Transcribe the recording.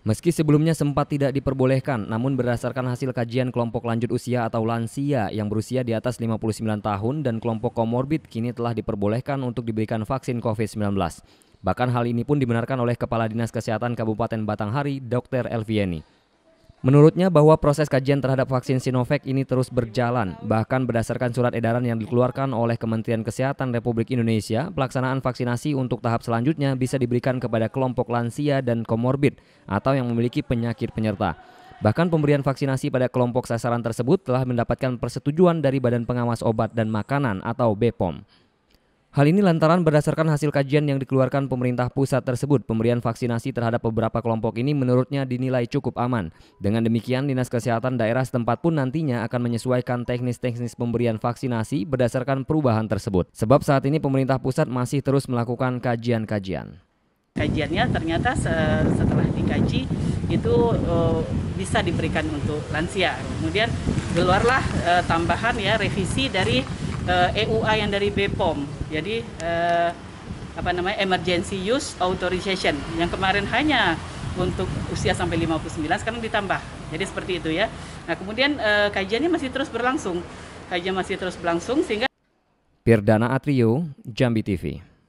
Meski sebelumnya sempat tidak diperbolehkan, namun berdasarkan hasil kajian kelompok lanjut usia atau lansia yang berusia di atas 59 tahun dan kelompok komorbid kini telah diperbolehkan untuk diberikan vaksin COVID-19. Bahkan hal ini pun dibenarkan oleh Kepala Dinas Kesehatan Kabupaten Batanghari, Dr. Elviani. Menurutnya bahwa proses kajian terhadap vaksin Sinovac ini terus berjalan, bahkan berdasarkan surat edaran yang dikeluarkan oleh Kementerian Kesehatan Republik Indonesia, pelaksanaan vaksinasi untuk tahap selanjutnya bisa diberikan kepada kelompok lansia dan komorbid atau yang memiliki penyakit penyerta. Bahkan pemberian vaksinasi pada kelompok sasaran tersebut telah mendapatkan persetujuan dari Badan Pengawas Obat dan Makanan atau BPOM. Hal ini lantaran berdasarkan hasil kajian yang dikeluarkan pemerintah pusat tersebut, pemberian vaksinasi terhadap beberapa kelompok ini menurutnya dinilai cukup aman. Dengan demikian, Dinas Kesehatan daerah setempat pun nantinya akan menyesuaikan teknis-teknis pemberian vaksinasi berdasarkan perubahan tersebut. Sebab saat ini pemerintah pusat masih terus melakukan kajian-kajian. Kajiannya ternyata setelah dikaji itu eh, bisa diberikan untuk lansia. Kemudian keluarlah eh, tambahan ya revisi dari EUA eh, e yang dari BPOM. Jadi eh, apa namanya emergency use authorization yang kemarin hanya untuk usia sampai 59 sekarang ditambah. Jadi seperti itu ya. Nah, kemudian eh, kajiannya masih terus berlangsung. Kajian masih terus berlangsung sehingga Pirdana Atrio, Jambi TV.